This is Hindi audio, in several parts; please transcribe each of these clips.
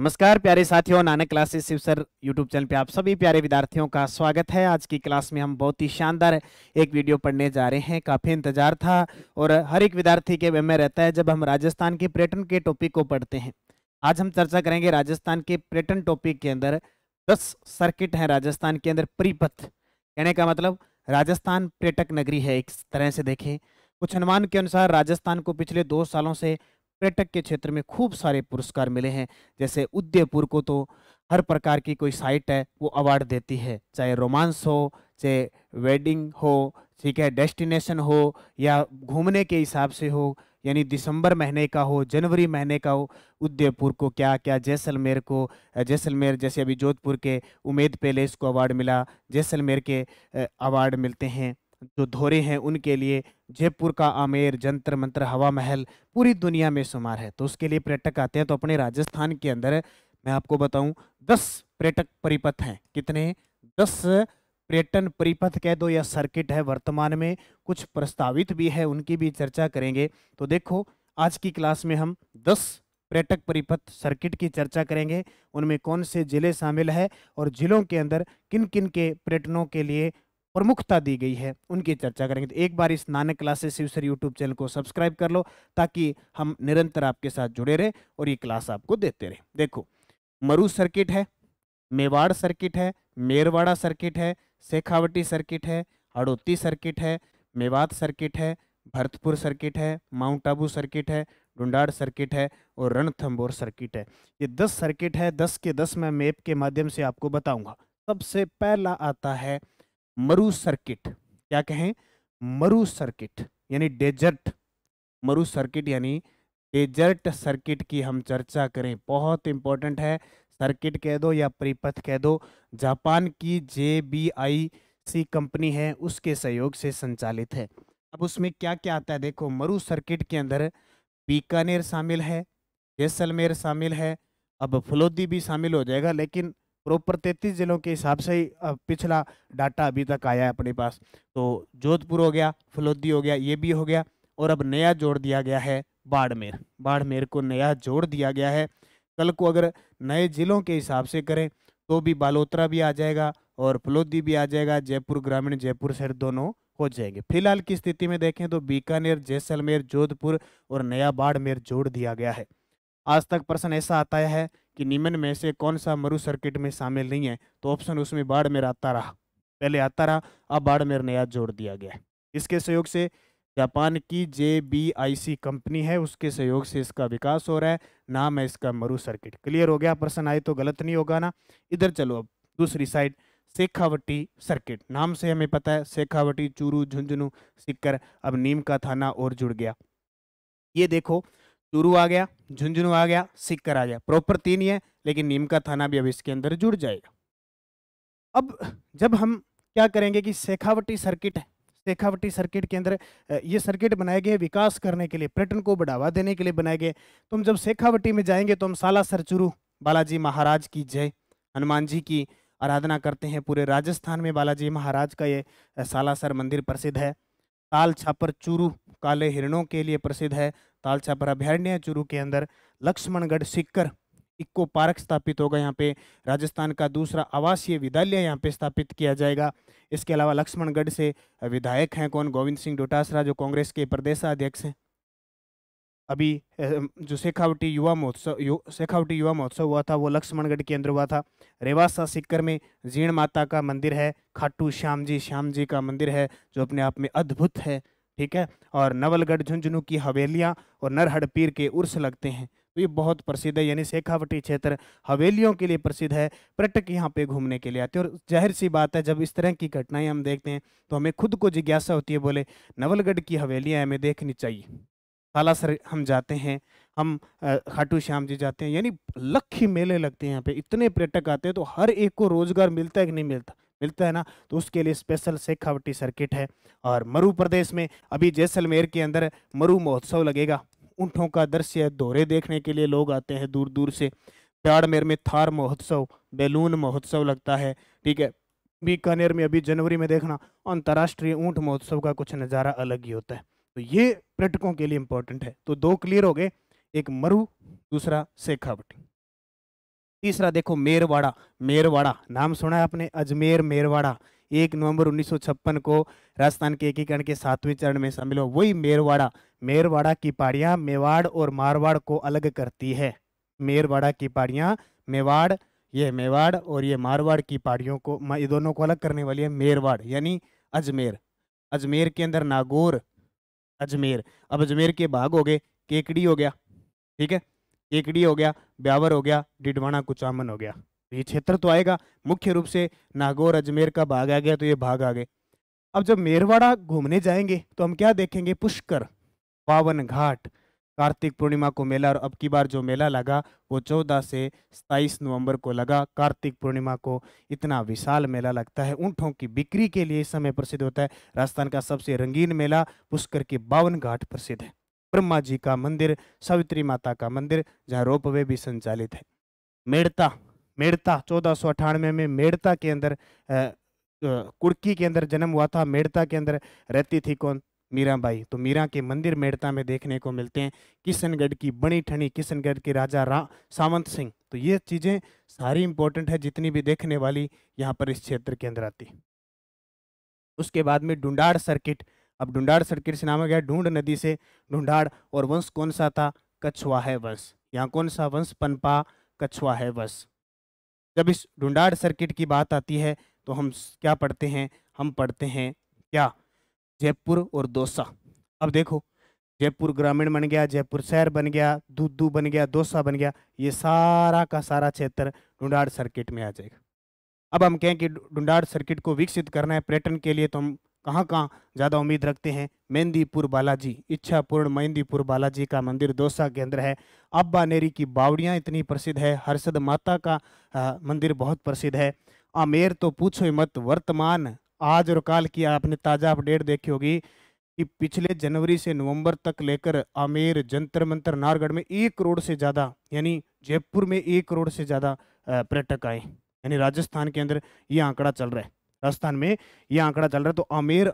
नमस्कार प्यारे साथियों Nanak classes Shiv sir YouTube channel पे आप सभी प्यारे विद्यार्थियों का स्वागत है आज की क्लास में हम बहुत ही शानदार एक वीडियो पढ़ने जा रहे हैं काफ़ी इंतजार था और हर एक विद्यार्थी के में रहता है जब हम राजस्थान के पर्यटन के टॉपिक को पढ़ते हैं आज हम चर्चा करेंगे राजस्थान के पर्यटन टॉपिक के अंदर दस सर्किट हैं राजस्थान के अंदर परिपथ कहने का मतलब राजस्थान पर्यटक नगरी है एक तरह से देखें कुछ अनुमान के अनुसार राजस्थान को पिछले दो सालों से पर्यटक के क्षेत्र में खूब सारे पुरस्कार मिले हैं जैसे उदयपुर को तो हर प्रकार की कोई साइट है वो अवार्ड देती है चाहे रोमांस हो चाहे वेडिंग हो ठीक है डेस्टिनेशन हो या घूमने के हिसाब से हो यानी दिसंबर महीने का हो जनवरी महीने का हो उदयपुर को क्या क्या जैसलमेर को जैसलमेर जैसे अभी जोधपुर के उमेद पैलेस को अवार्ड मिला जैसलमेर के अवार्ड मिलते हैं जो धोरे हैं उनके लिए जयपुर का आमेर जंतर मंत्र हवा महल पूरी दुनिया में शुमार है तो उसके लिए पर्यटक आते हैं तो अपने राजस्थान के अंदर मैं आपको बताऊं दस पर्यटक परिपथ हैं कितने दस पर्यटन परिपथ कह दो या सर्किट है वर्तमान में कुछ प्रस्तावित भी है उनकी भी चर्चा करेंगे तो देखो आज की क्लास में हम दस पर्यटक परिपथ सर्किट की चर्चा करेंगे उनमें कौन से ज़िले शामिल है और ज़िलों के अंदर किन किन के पर्यटनों के लिए प्रमुखता दी गई है उनकी चर्चा करेंगे तो एक बार इस Nanak classes sir YouTube channel को सब्सक्राइब कर लो ताकि हम निरंतर आपके साथ जुड़े रहे और ये क्लास आपको देते रहे देखो मरु सर्किट है मेवाड़ सर्किट है मेरवाड़ा सर्किट है शेखावटी सर्किट है हड़ोती सर्किट है मेवात सर्किट है भरतपुर सर्किट है माउंट आबू सर्किट है डुंडार सर्किट है और रणथम्बोर सर्किट है ये दस सर्किट है दस के दस मैं मैप के माध्यम से आपको बताऊंगा सबसे पहला आता है मरु सर्किट क्या कहें मरु सर्किट यानी डेजर्ट मरु सर्किट यानी डेजर्ट सर्किट की हम चर्चा करें बहुत इंपॉर्टेंट है सर्किट कह दो या परिपथ कह दो जापान की जे बी आई सी कंपनी है उसके सहयोग से संचालित है अब उसमें क्या क्या आता है देखो मरु सर्किट के अंदर बीकानेर शामिल है जैसलमेर शामिल है अब फलोदी भी शामिल हो जाएगा लेकिन प्रॉपर तैतीस ज़िलों के हिसाब से ही पिछला डाटा अभी तक आया है अपने पास तो जोधपुर हो गया फलोदी हो गया ये भी हो गया और अब नया जोड़ दिया गया है बाड़मेर बाड़मेर को नया जोड़ दिया गया है कल को अगर नए ज़िलों के हिसाब से करें तो भी बालोतरा भी आ जाएगा और फलोदी भी आ जाएगा जयपुर ग्रामीण जयपुर शहर दोनों हो जाएंगे फिलहाल की स्थिति में देखें तो बीकानेर जैसलमेर जोधपुर और नया बाड़मेर जोड़ दिया गया है आज तक प्रश्न ऐसा आता है कि निम्न में से कौन सा मरु सर्किट में शामिल नहीं है तो ऑप्शन उसमें बाड़मेर आता रहा पहले आता रहा अब बाड़मेर नया जोड़ दिया गया इसके सहयोग से जापान की जे बी आई सी कंपनी है उसके सहयोग से इसका विकास हो रहा है नाम है इसका मरु सर्किट क्लियर हो गया प्रश्न आए तो गलत नहीं होगा ना इधर चलो अब दूसरी साइड शेखावटी सर्किट नाम से हमें पता है शेखावटी चूरू झुंझुनू सिक्कर अब नीम का थाना और जुड़ गया ये देखो चूरू आ गया झुंझुनू आ गया सिक्कर आ गया प्रॉपर तीन ही है लेकिन नीम का थाना भी अब इसके अंदर जुड़ जाएगा अब जब हम क्या करेंगे कि शेखावटी सर्किट है शेखावटी सर्किट के अंदर ये सर्किट बनाए गए विकास करने के लिए पर्यटन को बढ़ावा देने के लिए बनाए गए तो हम जब शेखावटी में जाएंगे तो हम साला सरचुरु बालाजी महाराज की जय हनुमान जी की आराधना करते हैं पूरे राजस्थान में बालाजी महाराज का ये सालासर मंदिर प्रसिद्ध है ताल छापर चूरू काले हिरणों के लिए प्रसिद्ध है छापर अभ्यारण्य चुरू के अंदर लक्ष्मणगढ़ सिक्कर इको पार्क स्थापित होगा यहाँ पे राजस्थान का दूसरा आवासीय विद्यालय यहाँ पे स्थापित किया जाएगा इसके अलावा लक्ष्मणगढ़ से विधायक हैं कौन गोविंद सिंह डोटासरा जो कांग्रेस के प्रदेशाध्यक्ष हैं अभी जो शेखावटी युवा महोत्सव शेखावटी युवा महोत्सव हुआ था वो लक्ष्मणगढ़ के अंदर हुआ था रेवासा सिक्कर में जीण माता का मंदिर है खाटू श्याम जी श्याम जी का मंदिर है जो अपने आप में अद्भुत है ठीक है और नवलगढ़ झुंझुनू की हवेलियाँ और नरहड़ पीर के उर्स लगते हैं तो ये बहुत प्रसिद्ध है यानी शेखावटी क्षेत्र हवेलियों के लिए प्रसिद्ध है पर्यटक यहाँ पे घूमने के लिए आते हैं और जाहिर सी बात है जब इस तरह की घटनाएं हम देखते हैं तो हमें खुद को जिज्ञासा होती है बोले नवलगढ़ की हवेलियाँ हमें देखनी चाहिए काला सर हम जाते हैं हम खाटू श्याम जी जाते हैं यानी लक्खी मेले लगते हैं यहाँ पे इतने पर्यटक आते हैं तो हर एक को रोजगार मिलता है कि नहीं मिलता मिलता है ना तो उसके लिए स्पेशल सेखावटी सर्किट है और मरु प्रदेश में अभी जैसलमेर के अंदर मरु महोत्सव लगेगा ऊँटों का दृश्य दौरे देखने के लिए लोग आते हैं दूर दूर से प्याड़मेर में थार महोत्सव बैलून महोत्सव लगता है ठीक है बीकानेर में अभी जनवरी में देखना अंतर्राष्ट्रीय ऊँट महोत्सव का कुछ नज़ारा अलग ही होता है तो ये पर्यटकों के लिए इम्पोर्टेंट है तो दो क्लियर हो गए एक मरु दूसरा सेखावटी तीसरा देखो मेरवाड़ा मेरवाड़ा नाम सुना है आपने अजमेर मेरवाड़ा एक नवंबर 1956 को राजस्थान के एकीकरण के सातवें चरण में शामिल हो वही मेरवाड़ा मेरवाड़ा की पहाड़ियां मेवाड़ और मारवाड़ को अलग करती है मेरवाड़ा की पहाड़ियां मेवाड़ ये मेवाड़ और ये मारवाड़ की पहाड़ियों को ये दोनों को अलग करने वाली है मेरवाड़ यानी अजमेर अजमेर के अंदर नागौर अजमेर अब अजमेर के भाग हो गए केकड़ी हो गया ठीक है एकड़ी हो गया ब्यावर हो गया डिडवाना कुचामन हो गया तो ये क्षेत्र तो आएगा मुख्य रूप से नागौर अजमेर का भाग आ गया तो ये भाग आ गए अब जब मेरवाड़ा घूमने जाएंगे तो हम क्या देखेंगे पुष्कर पावन घाट कार्तिक पूर्णिमा को मेला और अब की बार जो मेला लगा वो 14 से 27 नवंबर को लगा कार्तिक पूर्णिमा को इतना विशाल मेला लगता है ऊँटों की बिक्री के लिए इस समय प्रसिद्ध होता है राजस्थान का सबसे रंगीन मेला पुष्कर के बावन घाट प्रसिद्ध है ब्रह्मा जी का मंदिर सावित्री माता का मंदिर जहाँ रोप वे भी संचालित है मेड़ता मेड़ता चौदह में मेड़ता के अंदर कुड़की के अंदर जन्म हुआ था मेड़ता के अंदर रहती थी कौन मीराबाई तो मीरा के मंदिर मेड़ता में देखने को मिलते हैं किशनगढ़ की बनी ठनी किशनगढ़ के राजा रा सावंत सिंह तो ये चीज़ें सारी इंपॉर्टेंट है जितनी भी देखने वाली यहाँ पर इस क्षेत्र के अंदर आती उसके बाद में डुंडाड़ सर्किट अब ढूंढाड़ सर्किट से नाम आ गया ढूंढ नदी से ढूंढाड़ और वंश कौन सा था कछुआ है वंश यहाँ कौन सा वंश पनपा कछुआ है वंश जब इस ढूंढाड़ सर्किट की बात आती है तो हम क्या पढ़ते हैं हम पढ़ते हैं क्या जयपुर और दोसा अब देखो जयपुर ग्रामीण बन गया जयपुर शहर बन गया दूधू बन गया दौसा बन गया ये सारा का सारा क्षेत्र ढूंढाड़ सर्किट में आ जाएगा अब हम कहें कि ढूंढाड़ सर्किट को विकसित करना है पर्यटन के लिए तो हम कहाँ कहाँ ज़्यादा उम्मीद रखते हैं मेहंदीपुर बालाजी इच्छापूर्ण मेहंदीपुर बालाजी का मंदिर दोसा केंद्र है अब्बा नेरी की बावड़ियाँ इतनी प्रसिद्ध है हर्षद माता का आ, मंदिर बहुत प्रसिद्ध है आमेर तो पूछो मत वर्तमान आज और काल की आपने ताज़ा अपडेट देखी होगी कि पिछले जनवरी से नवंबर तक लेकर आमेर जंतर मंतर नारगढ़ में एक करोड़ से ज़्यादा यानी जयपुर में एक करोड़ से ज़्यादा पर्यटक आए यानी राजस्थान के अंदर ये आंकड़ा चल रहा है राजस्थान में ये आंकड़ा चल रहा है तो आमेर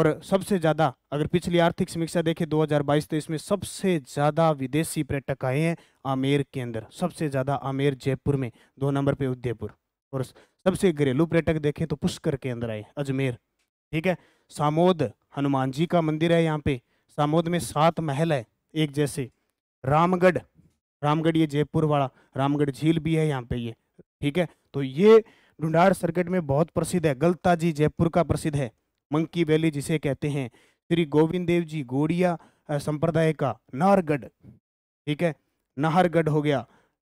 और सबसे ज़्यादा अगर पिछली आर्थिक समीक्षा देखें 2022 तो इसमें सबसे ज़्यादा विदेशी पर्यटक आए हैं आमेर के अंदर सबसे ज़्यादा आमेर जयपुर में दो नंबर पे उदयपुर और सबसे घरेलू पर्यटक देखें तो पुष्कर के अंदर आए अजमेर ठीक है सामोद हनुमान जी का मंदिर है यहाँ पे सामोद में सात महल है एक जैसे रामगढ़ रामगढ़ ये जयपुर वाला रामगढ़ झील भी है यहाँ पे ये ठीक है तो ये ढूंढाड़ सर्किट में बहुत प्रसिद्ध है गलता जी जयपुर का प्रसिद्ध है मंकी वैली जिसे कहते हैं श्री गोविंद देव जी गोड़िया संप्रदाय का नाहरगढ़ ठीक है नाहरगढ़ हो गया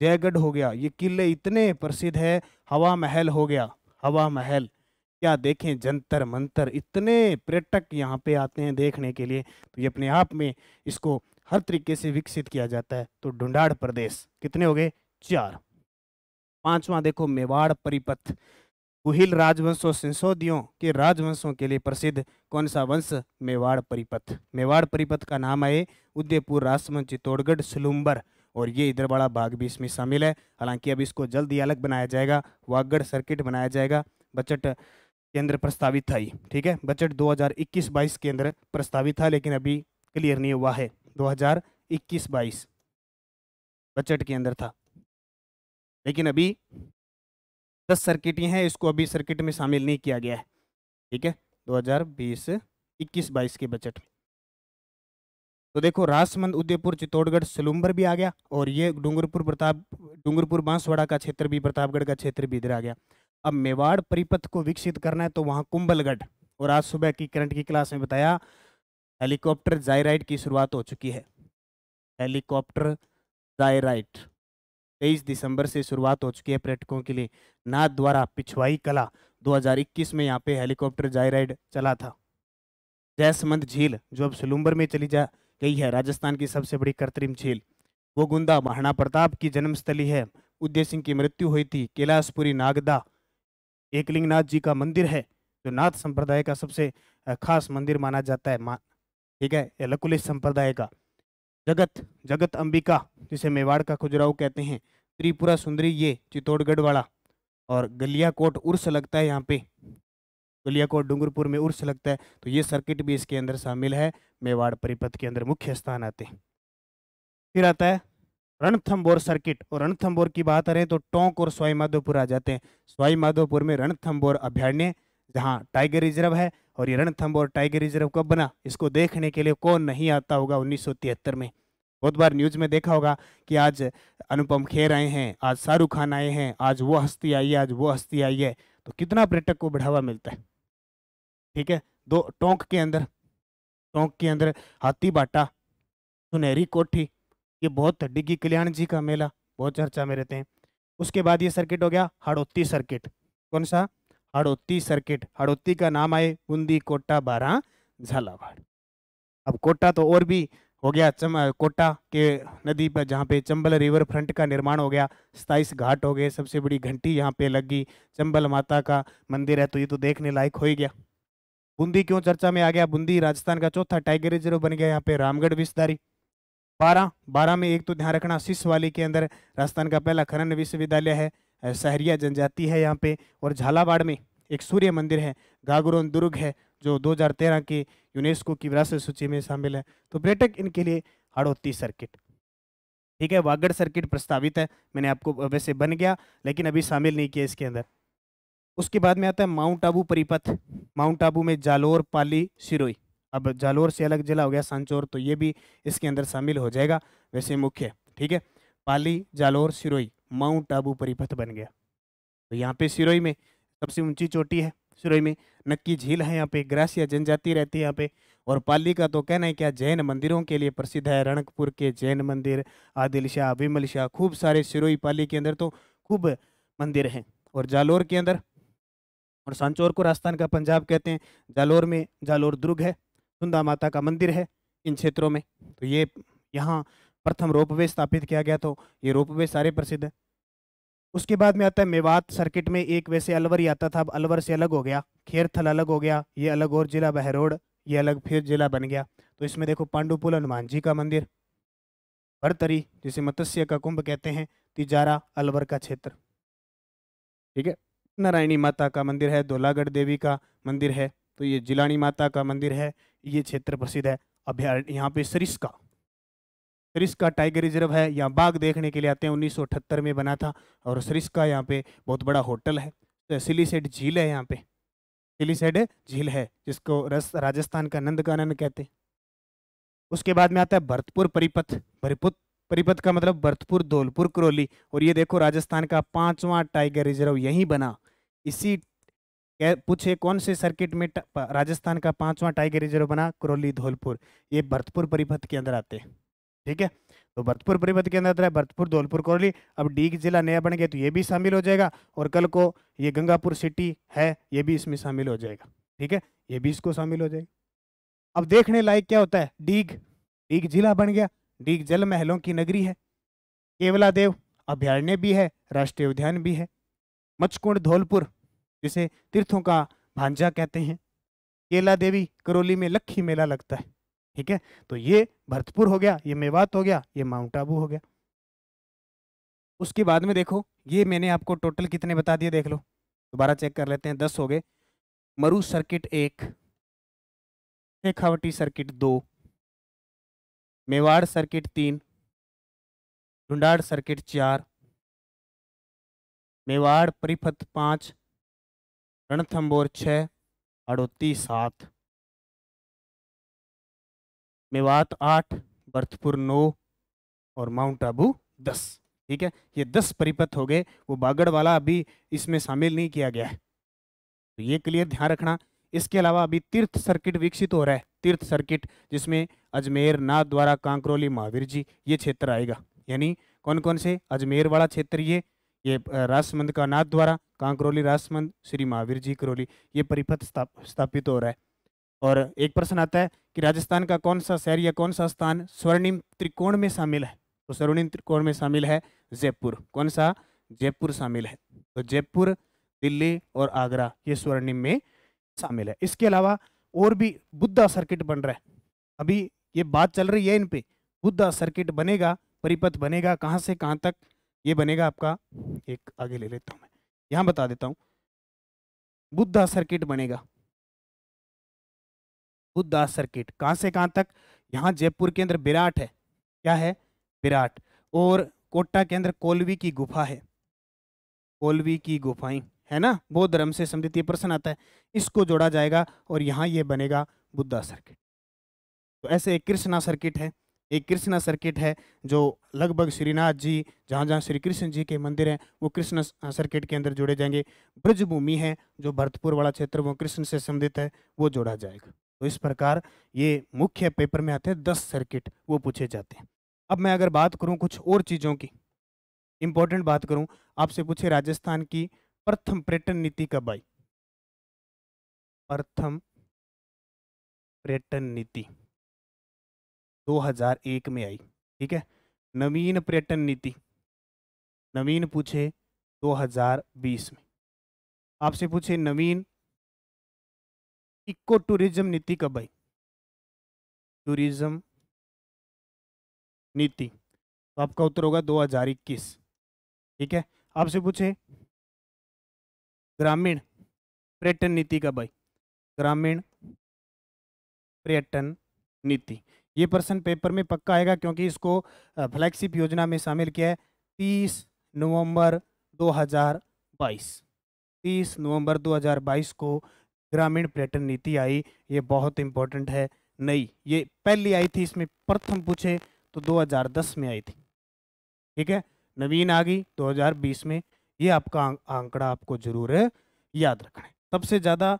जयगढ़ हो गया ये किले इतने प्रसिद्ध है हवा महल हो गया हवा महल क्या देखें जंतर मंतर इतने पर्यटक यहाँ पे आते हैं देखने के लिए तो ये अपने आप में इसको हर तरीके से विकसित किया जाता है तो ढूंढाड़ प्रदेश कितने हो गए चार पांचवा देखो मेवाड़ परिपथ गुहिल राजवंशों संसोदियों सिंसोदियों के राजवंशों के लिए प्रसिद्ध कौन सा वंश मेवाड़ परिपथ मेवाड़ परिपथ का नाम आए उदयपुर राजवंश चित्तौड़गढ़ सुलुम्बर और ये इधर बड़ा भाग भी इसमें शामिल है हालांकि अब इसको जल्द ही अलग बनाया जाएगा वागढ़ सर्किट बनाया जाएगा बजट केंद्र प्रस्तावित था ही ठीक है बजट 2021 हजार के अंदर प्रस्तावित था लेकिन अभी क्लियर नहीं हुआ है 2021 हजार बजट के अंदर था लेकिन अभी दस सर्किट ही हैं इसको अभी सर्किट में शामिल नहीं किया गया है ठीक है 2020 इक्कीस बाईस के बजट तो देखो रासमंद उदयपुर चित्तौड़गढ़ सलूम्बर भी आ गया और ये डूंगरपुर प्रताप डूंगरपुर बांसवाड़ा का क्षेत्र भी प्रतापगढ़ का क्षेत्र भी इधर आ गया अब मेवाड़ परिपथ को विकसित करना है तो वहाँ कुंभलगढ़ और आज सुबह की करंट की क्लास में बताया हेलीकॉप्टर जायराइट की शुरुआत हो चुकी है हेलीकॉप्टर जायराइट तेईस दिसंबर से शुरुआत हो चुकी है पर्यटकों के लिए नाथ द्वारा पिछवाई कला 2021 में यहाँ पे हेलीकॉप्टर जाय राइड चला था जयसमंद झील जो अब सलूम्बर में चली जा गई है राजस्थान की सबसे बड़ी कृत्रिम झील वो गुंदा महाराणा प्रताप की जन्मस्थली है उदय सिंह की मृत्यु हुई थी कैलाशपुरी नागदा एकलिंगनाथ जी का मंदिर है जो नाथ संप्रदाय का सबसे खास मंदिर माना जाता है मा ठीक है लकुलिस संप्रदाय का जगत जगत अंबिका जिसे मेवाड़ का खुजराव कहते हैं त्रिपुरा सुंदरी ये चित्तौड़गढ़ वाला और गलिया कोट उर्स लगता है यहाँ पे गलिया कोट डूंगरपुर में उर्स लगता है तो ये सर्किट भी इसके अंदर शामिल है मेवाड़ परिपथ के अंदर मुख्य स्थान आते हैं फिर आता है रणथम्बोर सर्किट और रणथम्बोर की बात करें तो टोंक और स्वाई माधोपुर आ जाते हैं स्वाई माधोपुर में रणथम्बोर अभ्यारण्य जहाँ टाइगर रिजर्व है और ये रणथम्बोर टाइगर रिजर्व कब बना इसको देखने के लिए कौन नहीं आता होगा उन्नीस में बहुत बार न्यूज़ में देखा होगा कि आज अनुपम खेर आए हैं आज शाहरुख खान आए हैं आज वो हस्ती आई है आज वो हस्ती आई है तो कितना पर्यटक को बढ़ावा मिलता है ठीक है दो टोंक के अंदर टोंक के अंदर हाथी बाटा सुनहरी कोठी ये बहुत डिग्गी कल्याण जी का मेला बहुत चर्चा में रहते हैं उसके बाद ये सर्किट हो गया हाड़ोती सर्किट कौन सा हड़ोती सर्किट हड़ोती का नाम आए बूंदी कोटा बारह झालावाड़ अब कोटा तो और भी हो गया चम कोटा के नदी पर जहाँ पे चंबल रिवर फ्रंट का निर्माण हो गया सताइस घाट हो गए सबसे बड़ी घंटी यहाँ पे लगी चंबल माता का मंदिर है तो ये तो देखने लायक हो ही गया बूंदी क्यों चर्चा में आ गया बूंदी राजस्थान का चौथा टाइगर रिजर्व बन गया यहाँ पे रामगढ़ विस्तारी बारह बारह में एक तो ध्यान रखना सिस वाली के अंदर राजस्थान का पहला खनन विश्वविद्यालय है सहरिया जनजाति है यहाँ पे और झालावाड़ में एक सूर्य मंदिर है गागुरोन दुर्ग है जो 2013 की यूनेस्को की विरासत सूची में शामिल है तो पर्यटक इनके लिए हड़ौती सर्किट ठीक है वागड़ सर्किट प्रस्तावित है मैंने आपको वैसे बन गया लेकिन अभी शामिल नहीं किया इसके अंदर उसके बाद में आता है माउंट आबू परिपथ माउंट आबू में जालोर पाली सिरोई अब जालोर से अलग जिला हो गया सांचोर तो ये भी इसके अंदर शामिल हो जाएगा वैसे मुख्य ठीक है पाली जालोर सिरोई माउंट आबू परिपथ बन गया तो यहाँ पे सिरोई में सबसे ऊंची चोटी है सुरई में नक्की झील है यहाँ पे ग्रासिया जनजाति रहती है यहाँ पे और पाली का तो कहना है क्या जैन मंदिरों के लिए प्रसिद्ध है रणकपुर के जैन मंदिर आदिल शाह विमल शाह खूब सारे सिरोई पाली के अंदर तो खूब मंदिर हैं और जालोर के अंदर और सांचौर को राजस्थान का पंजाब कहते हैं जालोर में जालोर दुर्ग है सुंदा माता का मंदिर है इन क्षेत्रों में तो ये यहाँ प्रथम रोपवे स्थापित किया गया तो ये रोपवे सारे प्रसिद्ध है उसके बाद में आता है मेवात सर्किट में एक वैसे अलवर ही आता था अब अलवर से अलग हो गया खेरथल अलग हो गया ये अलग और जिला बहरोड ये अलग फिर जिला बन गया तो इसमें देखो पांडुपुल हनुमान जी का मंदिर भरतरी जिसे मत्स्य का कुंभ कहते हैं तिजारा अलवर का क्षेत्र ठीक है नारायणी माता का मंदिर है धोलागढ़ देवी का मंदिर है तो ये जिलानी माता का मंदिर है ये क्षेत्र प्रसिद्ध है अभ्यारण्य यहाँ पे सरिस्का सरिस का टाइगर रिजर्व है यहाँ बाघ देखने के लिए आते हैं उन्नीस में बना था और सरिस का यहाँ पे बहुत बड़ा होटल है तो सिलीसेड झील है यहाँ पे सिलीसेड झील है जिसको रस राजस्थान का नंदकानन कहते हैं उसके बाद में आता है भरतपुर परिपथ भरपुत परिपथ का मतलब भरतपुर धौलपुर करौली और ये देखो राजस्थान का पांचवा टाइगर रिजर्व यहीं बना इसी पूछे कौन से सर्किट में राजस्थान का पांचवा टाइगर रिजर्व बना करौली धौलपुर ये भरतपुर परिपथ के अंदर आते हैं ठीक है तो भरतपुर परिपथ के अंदर है भरतपुर धौलपुर कोरली अब डी जिला नया बन गया तो ये भी शामिल हो जाएगा और कल को ये गंगापुर सिटी है ये भी इसमें शामिल हो जाएगा ठीक है ये भी इसको शामिल हो जाएगा अब देखने लायक क्या होता है डीग डीग जिला बन गया डीग जल महलों की नगरी है केवला देव अभ्यारण्य भी है राष्ट्रीय उद्यान भी है मचकुंड धौलपुर जिसे तीर्थों का भांजा कहते हैं केला देवी करौली में लक्खी मेला लगता है ठीक है तो ये भरतपुर हो गया ये मेवात हो गया ये माउंट आबू हो गया उसके बाद में देखो ये मैंने आपको टोटल कितने बता दिए देख लो दोबारा चेक कर लेते हैं दस हो गए मरु सर्किट एक शेखावटी सर्किट दो मेवाड़ सर्किट तीन ढूंढाड़ सर्किट चार मेवाड़ परिपथ पाँच रणथम्बोर छः अड़ोती सात मेवात आठ भरतपुर नौ और माउंट आबू दस ठीक है ये दस परिपथ हो गए वो बागड़ वाला अभी इसमें शामिल नहीं किया गया है तो ये क्लियर ध्यान रखना इसके अलावा अभी तीर्थ सर्किट विकसित हो रहा है तीर्थ सर्किट जिसमें अजमेर नाथ द्वारा कांकरोली महावीर जी ये क्षेत्र आएगा यानी कौन कौन से अजमेर वाला क्षेत्र ये ये रासमंद का नाथ द्वारा कांकरोली राजसमंद श्री महावीर जी करोली ये परिपथ स्थापित हो रहा है और एक प्रश्न आता है कि राजस्थान का कौन सा शहर या कौन सा स्थान स्वर्णिम त्रिकोण में शामिल है तो स्वर्णिम त्रिकोण में शामिल है जयपुर कौन सा जयपुर शामिल है तो जयपुर दिल्ली और आगरा ये स्वर्णिम में शामिल है इसके अलावा और भी बुद्धा सर्किट बन रहा है अभी ये बात चल रही है इन पे बुद्धा सर्किट बनेगा परिपथ बनेगा कहाँ से कहाँ तक ये बनेगा आपका एक आगे ले लेता हूँ मैं यहाँ बता देता हूँ बुद्धा सर्किट बनेगा बुद्धा सर्किट कहाँ से कहाँ तक यहाँ जयपुर के अंदर विराट है क्या है विराट और कोटा के अंदर कोलवी की गुफा है कोलवी की गुफाएं है ना बौद्ध धर्म से संबंधित ये प्रश्न आता है इसको जोड़ा जाएगा और यहाँ ये बनेगा बुद्धा सर्किट तो ऐसे एक कृष्णा सर्किट है एक कृष्णा सर्किट है जो लगभग श्रीनाथ जी जहाँ जहाँ श्री कृष्ण जी के मंदिर हैं वो कृष्ण सर्किट के अंदर जोड़े जाएंगे ब्रजभूमि है जो भरतपुर वाला क्षेत्र वो कृष्ण से संबंधित है वो जोड़ा जाएगा तो इस प्रकार ये मुख्य पेपर में आते हैं दस सर्किट वो पूछे जाते हैं अब मैं अगर बात करूँ कुछ और चीज़ों की इम्पोर्टेंट बात करूँ आपसे पूछे राजस्थान की प्रथम पर्यटन नीति कब आई प्रथम पर्यटन नीति 2001 में आई ठीक है नवीन पर्यटन नीति नवीन पूछे 2020 में आपसे पूछे नवीन इको टूरिज्म नीति का भाई टूरिज्म नीति तो आपका उत्तर होगा 2021 ठीक है आपसे पूछे ग्रामीण पर्यटन नीति का भाई ग्रामीण पर्यटन नीति ये प्रश्न पेपर में पक्का आएगा क्योंकि इसको फ्लैगशिप योजना में शामिल किया है तीस नवंबर 2022 30 नवंबर 2022 को ग्रामीण पर्यटन नीति आई ये बहुत इंपॉर्टेंट है नई ये पहली आई थी इसमें प्रथम पूछे तो 2010 में आई थी ठीक है नवीन आ गई 2020 में ये आपका आंकड़ा आपको जरूर याद रखना है सबसे ज़्यादा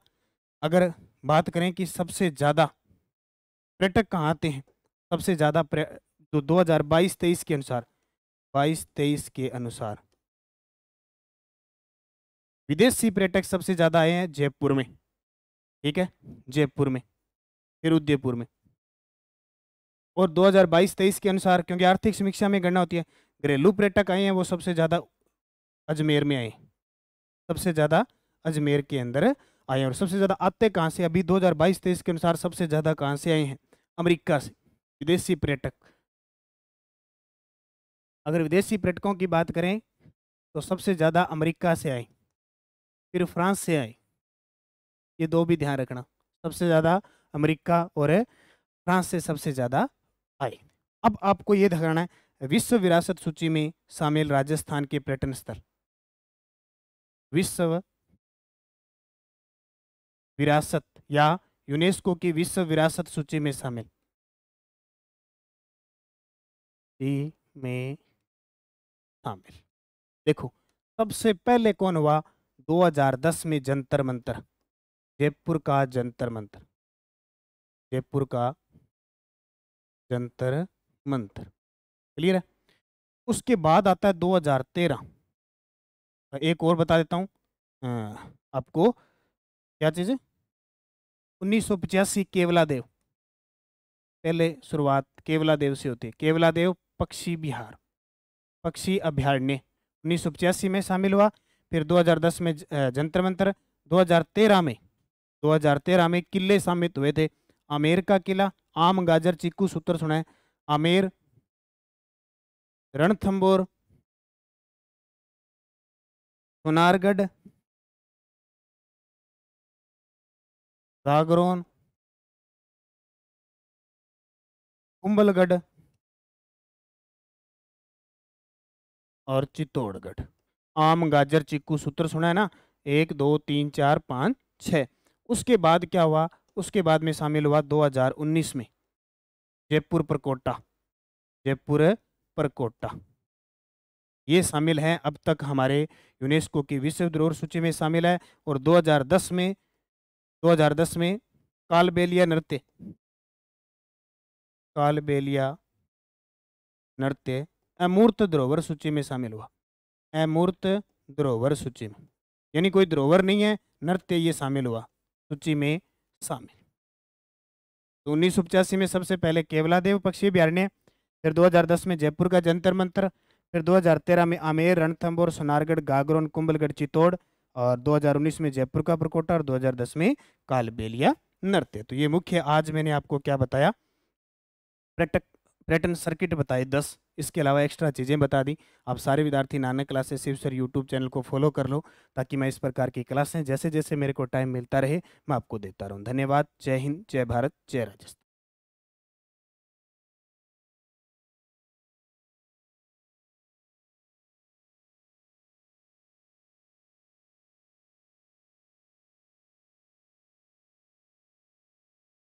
अगर बात करें कि सबसे ज़्यादा पर्यटक कहाँ आते हैं सबसे ज़्यादा जो दो हज़ार बाईस तेईस के अनुसार बाईस तेईस के अनुसार विदेशी पर्यटक सबसे ज़्यादा आए हैं जयपुर में ठीक है जयपुर में फिर उदयपुर में और 2022-23 के अनुसार क्योंकि आर्थिक समीक्षा में गणना होती है घरेलू पर्यटक आए हैं वो सबसे ज़्यादा अजमेर में आए सबसे ज़्यादा अजमेर के अंदर आए और सबसे ज़्यादा आते कहाँ से अभी 2022-23 के अनुसार सबसे ज़्यादा कहाँ से आए हैं अमेरिका से विदेशी पर्यटक अगर विदेशी पर्यटकों की बात करें तो सबसे ज़्यादा अमरीका से आए फिर फ्रांस से आए ये दो भी ध्यान रखना सबसे ज़्यादा अमेरिका और फ्रांस से सबसे ज़्यादा आए अब आपको ये ध्यान है विश्व विरासत सूची में शामिल राजस्थान के पर्यटन स्थल विश्व विरासत या यूनेस्को की विश्व विरासत सूची में शामिल में शामिल देखो सबसे पहले कौन हुआ 2010 में जंतर मंतर जयपुर का जंतर मंत्र जयपुर का जंतर मंत्र क्लियर है उसके बाद आता है 2013 एक और बता देता हूँ आपको क्या चीज़ उन्नीस सौ पचासी केवला देव पहले शुरुआत केवला देव से होती है केवला देव पक्षी बिहार पक्षी अभ्यारण्य उन्नीस में शामिल हुआ फिर 2010 में जंतर मंत्र 2013 में 2013 में किले शामिल हुए थे आमेर का किला आम गाजर चीकू सूत्र सुना है आमेर रणथंबोर सोनारगढ़ सागरोन कुंबलगढ़ और चित्तौड़गढ़ आम गाजर चीकू सूत्र सुना है ना एक दो तीन चार पाँच छः उसके बाद क्या हुआ उसके बाद में शामिल हुआ 2019 में जयपुर परकोटा जयपुर परकोटा ये शामिल हैं अब तक हमारे यूनेस्को की विश्व धरोहर सूची में शामिल है और 2010 में 2010 में कालबेलिया नृत्य कालबेलिया नृत्य अमूर्त धरोहर सूची में शामिल हुआ अमूर्त धरोहर सूची में यानी कोई धरोहर नहीं है नृत्य ये शामिल हुआ सूची में शामिल तो उन्नीस में सबसे पहले केवलादेव पक्षी अभ्यारण्य फिर 2010 में जयपुर का जंतर मंत्र फिर 2013 में आमेर रणथंबोर सोनारगढ़ गागरोन कुंभलगढ़ चित्तौड़ और 2019 में जयपुर का प्रकोटा और 2010 में कालबेलिया नृत्य तो ये मुख्य आज मैंने आपको क्या बताया पर्यटक रटन सर्किट बताए दस इसके अलावा एक्स्ट्रा चीज़ें बता दी आप सारे विद्यार्थी Nanak classes Shiv sir YouTube channel को फॉलो कर लो ताकि मैं इस प्रकार की क्लासें जैसे जैसे मेरे को टाइम मिलता रहे मैं आपको देता रहूँ धन्यवाद जय हिंद जय भारत जय राजस्थान